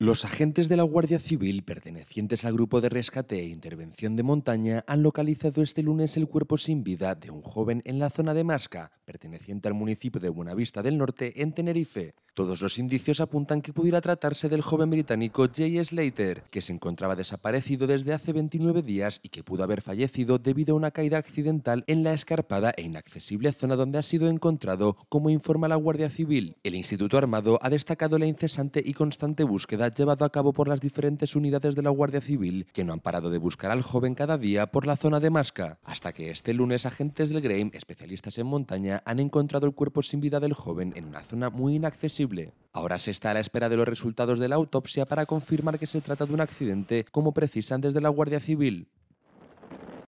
Los agentes de la Guardia Civil pertenecientes al Grupo de Rescate e Intervención de Montaña han localizado este lunes el cuerpo sin vida de un joven en la zona de Masca, perteneciente al municipio de Buenavista del Norte, en Tenerife. Todos los indicios apuntan que pudiera tratarse del joven británico Jay Slater, que se encontraba desaparecido desde hace 29 días y que pudo haber fallecido debido a una caída accidental en la escarpada e inaccesible zona donde ha sido encontrado, como informa la Guardia Civil. El Instituto Armado ha destacado la incesante y constante búsqueda llevada a cabo por las diferentes unidades de la Guardia Civil, que no han parado de buscar al joven cada día por la zona de Masca, hasta que este lunes agentes del Graham, especialistas en montaña, han encontrado el cuerpo sin vida del joven en una zona muy inaccesible Ahora se está a la espera de los resultados de la autopsia para confirmar que se trata de un accidente, como precisan desde la Guardia Civil.